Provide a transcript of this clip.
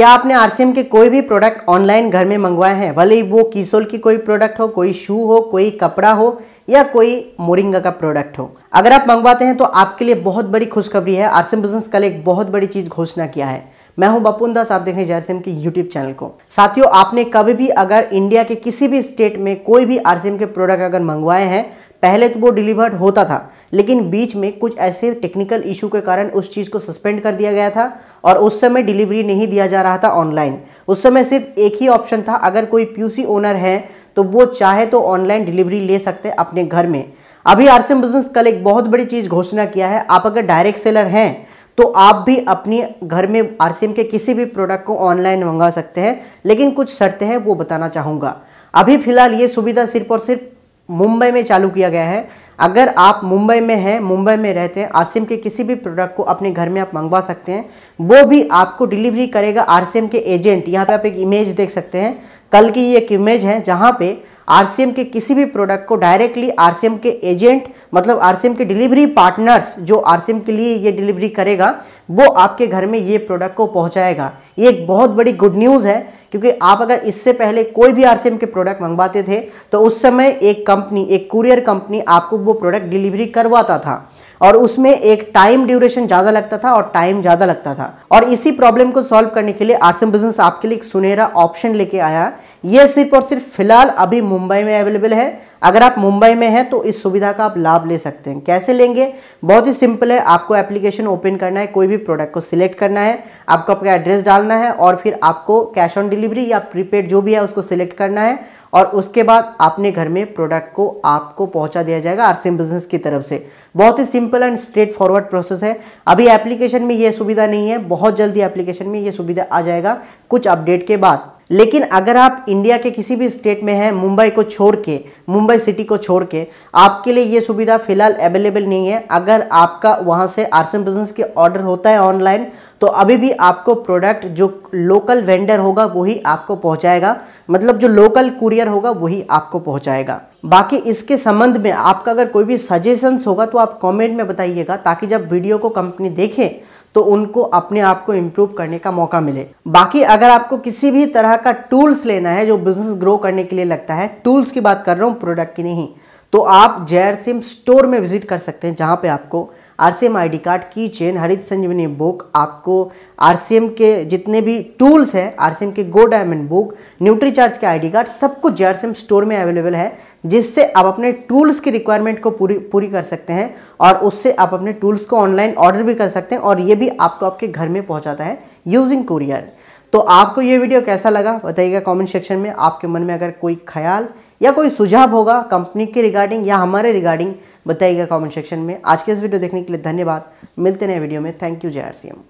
क्या आपने आर के कोई भी प्रोडक्ट ऑनलाइन घर में मंगवाए हैं भले ही वो कीसोल की कोई प्रोडक्ट हो कोई शू हो कोई कपड़ा हो या कोई मोरिंगा का प्रोडक्ट हो अगर आप मंगवाते हैं तो आपके लिए बहुत बड़ी खुशखबरी है आर बिजनेस कल एक बहुत बड़ी चीज़ घोषणा किया है मैं हूं बपुन दास आप देख रहे हैं आरसीएम के यूट्यूब चैनल को साथियों आपने कभी भी अगर इंडिया के किसी भी स्टेट में कोई भी आर के प्रोडक्ट अगर मंगवाए हैं पहले तो वो डिलीवर्ड होता था लेकिन बीच में कुछ ऐसे टेक्निकल इशू के कारण उस चीज़ को सस्पेंड कर दिया गया था और उस समय डिलीवरी नहीं दिया जा रहा था ऑनलाइन उस समय सिर्फ एक ही ऑप्शन था अगर कोई पी ओनर है तो वो चाहे तो ऑनलाइन डिलीवरी ले सकते हैं अपने घर में अभी आर बिजनेस कल एक बहुत बड़ी चीज़ घोषणा किया है आप अगर डायरेक्ट सेलर हैं तो आप भी अपने घर में आर के किसी भी प्रोडक्ट को ऑनलाइन मंगा सकते हैं लेकिन कुछ शर्तें हैं वो बताना चाहूँगा अभी फिलहाल ये सुविधा सिर्फ और सिर्फ मुंबई में चालू किया गया है अगर आप मुंबई में हैं मुंबई में रहते हैं आरसीएम के किसी भी प्रोडक्ट को अपने घर में आप मंगवा सकते हैं वो भी आपको डिलीवरी करेगा आरसीएम के एजेंट यहाँ पे आप एक इमेज देख सकते हैं कल की ये एक इमेज है जहाँ पे आरसीएम के किसी भी प्रोडक्ट को डायरेक्टली आरसीएम के एजेंट मतलब आरसीएम के डिलीवरी पार्टनर्स जो आरसीएम के लिए ये डिलीवरी करेगा वो आपके घर में ये प्रोडक्ट को पहुँचाएगा ये एक बहुत बड़ी गुड न्यूज़ है क्योंकि आप अगर इससे पहले कोई भी आरसीएम के प्रोडक्ट मंगवाते थे तो उस समय एक कंपनी एक कुरियर कंपनी आपको वो प्रोडक्ट डिलीवरी करवाता था और उसमें एक टाइम ड्यूरेशन ज़्यादा लगता था और टाइम ज़्यादा लगता था और इसी प्रॉब्लम को सॉल्व करने के लिए आरसीएम बिजनेस आपके लिए एक सुनहरा ऑप्शन लेके आया ये सिर्फ और सिर्फ फिलहाल अभी मुंबई में अवेलेबल है अगर आप मुंबई में हैं तो इस सुविधा का आप लाभ ले सकते हैं कैसे लेंगे बहुत ही सिंपल है आपको एप्लीकेशन ओपन करना है कोई भी प्रोडक्ट को सिलेक्ट करना है आपको आपका एड्रेस डालना है और फिर आपको कैश ऑन डिलीवरी या प्रीपेड जो भी है उसको सिलेक्ट करना है और उसके बाद आपने घर में प्रोडक्ट को आपको पहुंचा दिया जाएगा आर बिजनेस की तरफ से बहुत ही simple and straightforward process है अभी एप्लीकेशन में ये सुविधा नहीं है बहुत जल्दी एप्लीकेशन में ये सुविधा आ जाएगा कुछ अपडेट के बाद लेकिन अगर आप इंडिया के किसी भी स्टेट में हैं मुंबई को छोड़ के मुंबई सिटी को छोड़ के आपके लिए ये सुविधा फ़िलहाल अवेलेबल नहीं है अगर आपका वहाँ से आर्ट्स एंड बिजनेस के ऑर्डर होता है ऑनलाइन तो अभी भी आपको प्रोडक्ट जो लोकल वेंडर होगा वही आपको पहुँचाएगा मतलब जो लोकल कुरियर होगा वही आपको पहुँचाएगा बाकी इसके संबंध में आपका अगर कोई भी सजेशंस होगा तो आप कमेंट में बताइएगा ताकि जब वीडियो को कंपनी देखे तो उनको अपने आप को इम्प्रूव करने का मौका मिले बाकी अगर आपको किसी भी तरह का टूल्स लेना है जो बिजनेस ग्रो करने के लिए लगता है टूल्स की बात कर रहा हूँ प्रोडक्ट की नहीं तो आप जैर सिम स्टोर में विजिट कर सकते हैं जहाँ पे आपको आरसीएम आईडी कार्ड की चेन हरित संजीवनी बुक आपको आरसीएम के जितने भी टूल्स हैं आरसीएम के go diamond book Nutricharge के आईडी कार्ड सब कुछ जे स्टोर में अवेलेबल है जिससे आप अपने टूल्स की रिक्वायरमेंट को पूरी पूरी कर सकते हैं और उससे आप अपने टूल्स को ऑनलाइन ऑर्डर भी कर सकते हैं और ये भी आपको आपके घर में पहुंचाता है यूजिंग कुरियर तो आपको ये वीडियो कैसा लगा बताइएगा कमेंट सेक्शन में आपके मन में अगर कोई ख्याल या कोई सुझाव होगा कंपनी के रिगार्डिंग या हमारे रिगार्डिंग बताइएगा कमेंट सेक्शन में आज के इस वीडियो देखने के लिए धन्यवाद मिलते नए वीडियो में थैंक यू जय आर